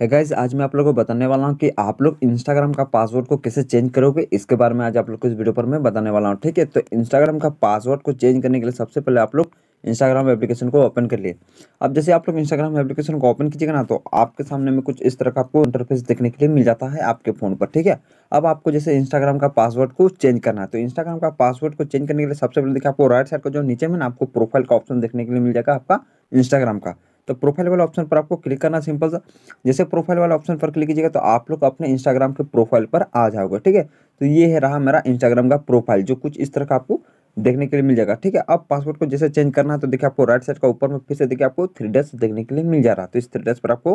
है गाइज आज मैं आप लोगों को बताने वाला हूँ कि आप लोग इंस्टाग्राम का पासवर्ड को कैसे चेंज करोगे इसके बारे में आज आप लोग को इस वीडियो पर मैं बताने वाला हूँ ठीक है तो इंस्टाग्राम का पासवर्ड को चेंज करने के लिए सबसे पहले आप लोग इंस्टाग्राम एप्लीकेशन को ओपन कर लिए अब जैसे आप लोग इंस्टाग्राम एप्लीकेशन को ओपन कीजिएगा ना तो आपके सामने में कुछ इस तरह का आपको इंटरफेस देखने के लिए मिल जाता है आपके फ़ोन पर ठीक है अब आपको जैसे इंस्टाग्राम का पासवर्ड को चेंज करना है तो इंस्टाग्राम का पासवर्ड को चेंज करने के लिए सबसे पहले देखिए आपको राइट साइड को जो नीचे में ना आपको प्रोफाइल का ऑप्शन देखने के लिए मिल जाएगा आपका इंस्टाग्राम का तो प्रोफाइल वाला ऑप्शन पर आपको क्लिक करना सिंपल सा जैसे प्रोफाइल वाला ऑप्शन पर क्लिक कीजिएगा तो आप लोग अपने इंस्टाग्राम के प्रोफाइल पर आ जाओगे ठीक है तो ये है रहा मेरा इंस्टाग्राम का प्रोफाइल जो कुछ इस तरह का आपको देखने के लिए मिल जाएगा ठीक है अब पासवर्ड को जैसे चेंज करना है तो देखिए आपको राइट साइड का ऊपर में फिर से देखिए आपको थ्री डेस देखने के लिए मिल जा रहा है तो इस थ्री डेस पर आपको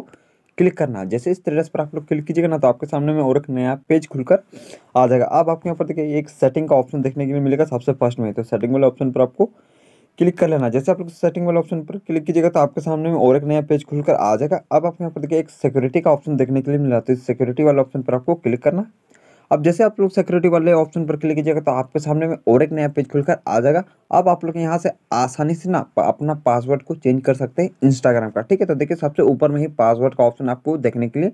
क्लिक करना है जैसे इस थ्रेडस पर आप लोग क्लिक कीजिएगा ना तो आपके सामने में और एक नया पेज खुलकर आ जाएगा अब आपके यहाँ पर देखिए एक सेटिंग का ऑप्शन देखने के लिए मिलेगा सबसे फर्स्ट में तो सेटिंग वाले ऑप्शन पर आपको क्लिक कर लेना जैसे आप लोग सेटिंग वाले ऑप्शन पर क्लिक कीजिएगा तो आपके सामने में और एक नया पेज खुलकर आ जाएगा अब आपको यहाँ पर देखिए एक सिक्योरिटी का ऑप्शन देखने के लिए मिला तो इस सिक्योरिटी वाले ऑप्शन पर आपको क्लिक करना अब जैसे आप लोग सिक्योरिटी वाले ऑप्शन पर क्लिक कीजिएगा तो आपके सामने में और एक नया पेज खुलकर आ जाएगा अब आप लोग यहाँ से आसानी से ना अपना पासवर्ड को चेंज कर सकते हैं इंस्टाग्राम का ठीक है तो देखिए सबसे ऊपर में ही पासवर्ड का ऑप्शन आपको देखने के लिए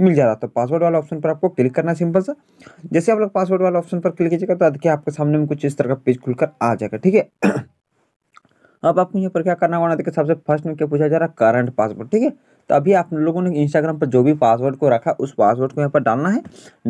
मिल जा रहा है तो पासवर्ड वाला ऑप्शन पर आपको क्लिक करना सिंपल सा जैसे आप लोग पासवर्ड वाला ऑप्शन पर क्लिक कीजिएगा तो देखिए आपके सामने में कुछ इस तरह का पेज खुलकर आ जाएगा ठीक है अब आपको यहाँ पर क्या करना होगा देखिए सबसे फर्स्ट में क्या पूछा जा रहा है करंट पासवर्ड ठीक है तो अभी आप लोगों ने इंस्टाग्राम पर जो भी पासवर्ड को रखा उस पासवर्ड को यहाँ पर डालना है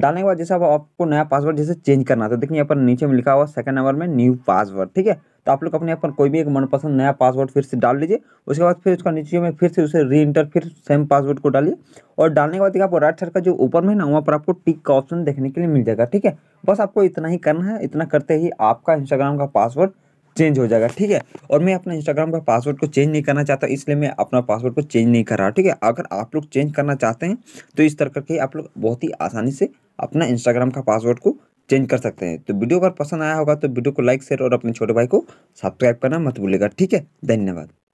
डालने के बाद जैसे आपको नया पासवर्ड जैसे चेंज करना है तो देखिए यहाँ पर नीचे में लिखा हुआ सेकंड नंबर में न्यू पासवर्ड ठीक है तो आप लोग अपने यहाँ पर कोई भी एक मनपसंद नया पासवर्ड फिर से डाल लीजिए उसके बाद फिर उसका नीचे में फिर से उसे री इंटर फिर सेम पासवर्ड को डालिए और डालने के बाद देखिए आपको राइट साइड का जो ऊपर में ना वहाँ पर आपको टिक का ऑप्शन देखने के लिए मिल जाएगा ठीक है बस आपको इतना ही करना है इतना करते ही आपका इंस्टाग्राम का पासवर्ड चेंज हो जाएगा ठीक है और मैं अपना इंस्टाग्राम का पासवर्ड को चेंज नहीं करना चाहता इसलिए मैं अपना पासवर्ड को चेंज नहीं कर रहा ठीक है अगर आप लोग चेंज करना चाहते हैं तो इस तरह करके आप लोग बहुत ही आसानी से अपना इंस्टाग्राम का पासवर्ड को चेंज कर सकते हैं तो वीडियो अगर पसंद आया होगा तो वीडियो को लाइक शेयर और अपने छोटे भाई को सब्सक्राइब करना मत भूलेगा ठीक है धन्यवाद